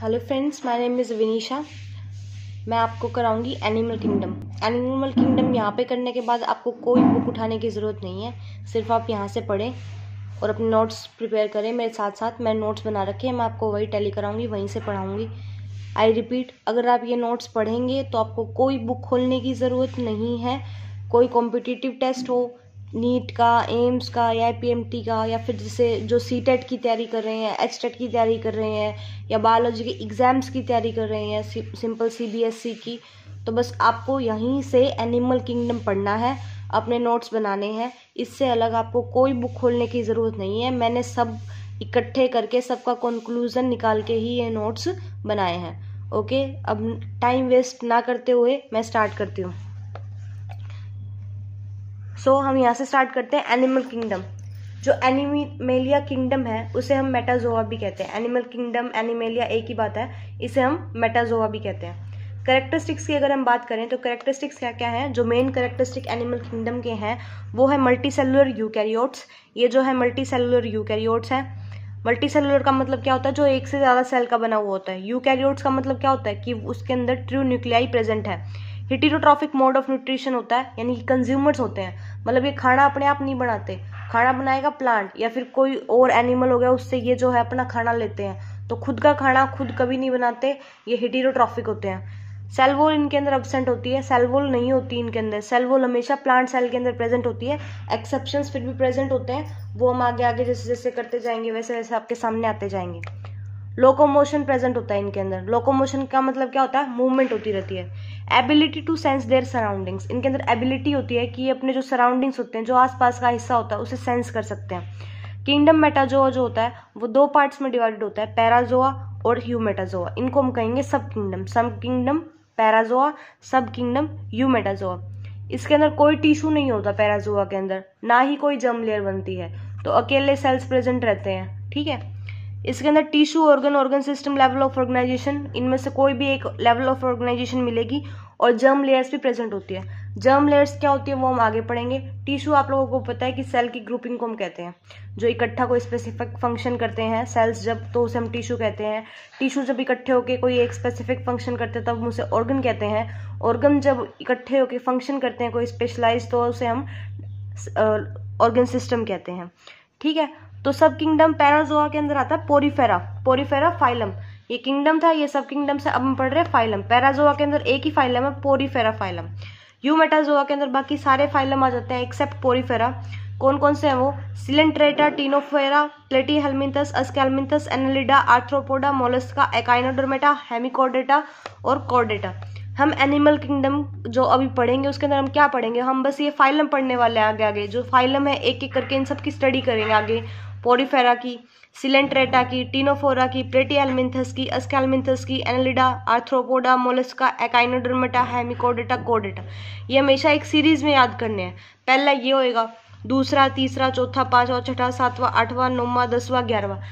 hello friends my name is Vinisha मैं आपको कराऊंगी एनिमल किंगडम एनिमल किंगडम यहाँ पे करने के बाद आपको कोई बुक उठाने की ज़रूरत नहीं है सिर्फ आप यहाँ से पढ़ें और अपने नोट्स प्रिपेयर करें मेरे साथ साथ मैं नोट्स बना रखे हैं मैं आपको वही टैली कराऊंगी वहीं से पढ़ाऊँगी आई रिपीट अगर आप ये नोट्स पढ़ेंगे तो आपको कोई बुक खोलने की ज़रूरत नहीं है कोई कॉम्पिटिटिव टेस्ट हो नीट का एम्स का या टी का या फिर जैसे जो सी टेट e की तैयारी कर रहे हैं एच टेट e की तैयारी कर रहे हैं या बायोलॉजी के एग्ज़ाम्स की तैयारी कर रहे हैं सिंपल सीबीएसई e की तो बस आपको यहीं से एनिमल किंगडम पढ़ना है अपने नोट्स बनाने हैं इससे अलग आपको कोई बुक खोलने की ज़रूरत नहीं है मैंने सब इकट्ठे करके सबका कंक्लूज़न निकाल के ही ये नोट्स बनाए हैं ओके अब टाइम वेस्ट ना करते हुए मैं स्टार्ट करती हूँ सो हम यहाँ से स्टार्ट करते हैं एनिमल किंगडम जो एनिमेलिया किंगडम है उसे हम मेटाजोआ भी कहते हैं एनिमल किंगडम एनिमेलिया एक ही बात है इसे हम मेटाजोआ भी कहते हैं करेक्टरिस्टिक्स की अगर हम बात करें तो करेक्टरिस्टिक्स क्या क्या है जो मेन करेक्टरिस्टिक एनिमल किंगडम के हैं वो है मल्टी सेलुलर यूकैरियोट्स ये जो है मल्टी सेलुलर यूकैरियोट्स हैं मल्टी सेलुलर का मतलब क्या होता है जो एक से ज़्यादा सेल का बना हुआ होता है यूकैरियोट्स का मतलब क्या होता है कि उसके अंदर ट्रू न्यूक्लियाई प्रेजेंट है हिटीरोट्रॉफिक मोड ऑफ न्यूट्रिशन होता है यानी कि कंज्यूमर्स होते हैं मतलब ये खाना अपने आप नहीं बनाते खाना बनाएगा प्लांट या फिर कोई और एनिमल हो गया उससे ये जो है अपना खाना लेते हैं तो खुद का खाना खुद कभी नहीं बनाते ये हिटीरोट्रॉफिक होते हैं सेलवोल इनके अंदर एबसेंट होती है सेलवोल नहीं होती इनके अंदर सेलवोल हमेशा प्लांट सेल के अंदर प्रेजेंट होती है एक्सेप्शन फिर भी प्रेजेंट होते हैं वो हम आगे आगे जैसे जैसे करते जाएंगे वैसे वैसे आपके सामने आते जाएंगे लोकोमोशन प्रेजेंट होता है इनके अंदर लोकोमोशन का मतलब क्या होता है मूवमेंट होती रहती है ability to sense their surroundings इनके अंदर एबिलिटी होती है कि ये अपने जो सराउंडिंग्स होते हैं जो आसपास का हिस्सा होता है उसे सेंस कर सकते हैं किंगडम मेटाजोआ जो होता है वो दो पार्ट्स में डिवाइडेड होता है पैराजोआ और ह्यूमेटाजोआ इनको हम कहेंगे सब किंगडम सब किंगडम पैराजोआ सब किंगडम ह्यूमेटाजोआ इसके अंदर कोई टिश्यू नहीं होता पैराजोआ के अंदर ना ही कोई जर्म लेयर बनती है तो अकेले सेल्स प्रेजेंट रहते हैं ठीक है इसके अंदर tissue organ organ system level of organization इनमें से कोई भी एक लेवल ऑफ ऑर्गेनाइजेशन मिलेगी और जर्म लेयर्स भी प्रेजेंट होती है जर्म लेयर्स क्या होती है वो हम आगे पढ़ेंगे टिश्यू आप लोगों को पता है कि सेल की ग्रुपिंग को हम कहते हैं जो इकट्ठा कोई स्पेसिफिक फंक्शन करते हैं सेल्स जब तो उसे हम टिश्यू कहते हैं टिश्यू जब इकट्ठे होकर कोई एक स्पेसिफिक फंक्शन करते हैं तब हम उसे ऑर्गन कहते हैं ऑर्गन जब इकट्ठे होकर फंक्शन करते हैं कोई स्पेशलाइज तो उसे हम ऑर्गन सिस्टम कहते हैं ठीक है तो सब किंगडम पैराजोआ के अंदर आता है पोरीफेरा पोरीफेरा फाइलम ये किंगडम था ये सब किंगडम से अब हम पढ़ रहे हैं फाइलम पैराजोआ के अंदर एक ही फाइलम है पोरीफेरा फाइलम मेटाजोआ के अंदर बाकी सारे फाइलम आ जाते हैं एक्सेप्ट पोरीफेरा कौन कौन से हैं वो coelenterata ctenophora platyhelminthes aschelminthes annelida arthropoda mollusca echinodermata hemichordata और कोर्डेटा हम एनिमल किंगडम जो अभी पढ़ेंगे उसके अंदर हम क्या पढ़ेंगे हम बस ये फाइलम पढ़ने वाले हैं आगे आगे जो फाइलम है एक एक करके इन सब की स्टडी करेंगे आगे पोरीफेरा की सिलेंट्रेटा की टीनोफोरा की प्लेटियालमिंथस की अस्कैलमिंथस की annelida arthropoda mollusca echinodermata hemichordata कोडेटा ये हमेशा एक सीरीज में याद करने हैं पहला ये होएगा दूसरा तीसरा चौथा पाँचवा छठा सातवां आठवां नौवां दसवां ग्यारहवां